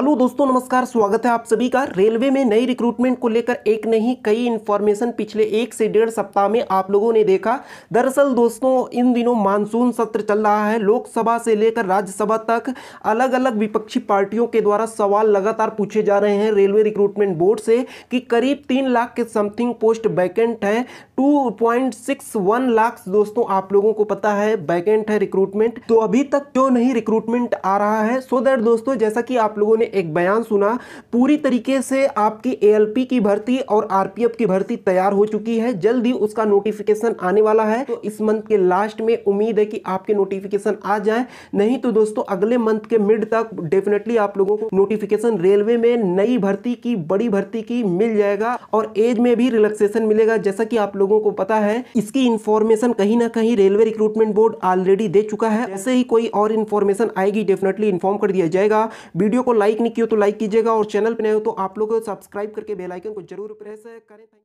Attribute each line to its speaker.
Speaker 1: hello दोस्तों नमस्कार स्वागत है आप सभी का रेलवे में नई रिक्रूटमेंट को लेकर एक नहीं कई इन्फॉर्मेशन पिछले एक से डेढ़ सप्ताह में आप लोगों ने देखा दरअसल दोस्तों इन दिनों मानसून सत्र चल रहा है लोकसभा से लेकर राज्यसभा तक अलग अलग विपक्षी पार्टियों के द्वारा सवाल लगातार पूछे जा रहे हैं रेलवे रिक्रूटमेंट बोर्ड से कि करीब तीन लाख के समथिंग पोस्ट वैकेंट है टू लाख दोस्तों आप लोगों को पता है वैकेंट है रिक्रूटमेंट तो अभी तक क्यों नहीं रिक्रूटमेंट आ रहा है सो दैट दोस्तों जैसा कि आप लोगों ने ने एक बयान सुना पूरी तरीके से आपकी एएलपी की भर्ती और आरपीएफ की भर्ती तैयार हो चुकी है जल्द ही उसका नोटिफिकेशन आने वाला है तो इस मंथ के लास्ट में उम्मीद है कि आपके नोटिफिकेशन आ जाए नहीं तो दोस्तों अगले मंथ के मिड तक डेफिनेटली आप लोगों को नोटिफिकेशन रेलवे में नई भर्ती की बड़ी भर्ती की मिल जाएगा और एज में भी रिलैक्सेशन मिलेगा जैसा कि आप लोगों को पता है इसकी इंफॉर्मेशन कहीं ना कहीं रेलवे रिक्रूटमेंट बोर्ड ऑलरेडी दे चुका है ऐसे ही कोई और इन्फॉर्मेशन आएगी डेफिनेटली इन्फॉर्म कर दिया जाएगा वीडियो को लाइक लाइक नहीं किया तो लाइक कीजिएगा और चैनल पर नए हो तो आप लोग सब्सक्राइब करके बेलाइकन को जरूर प्रेस करें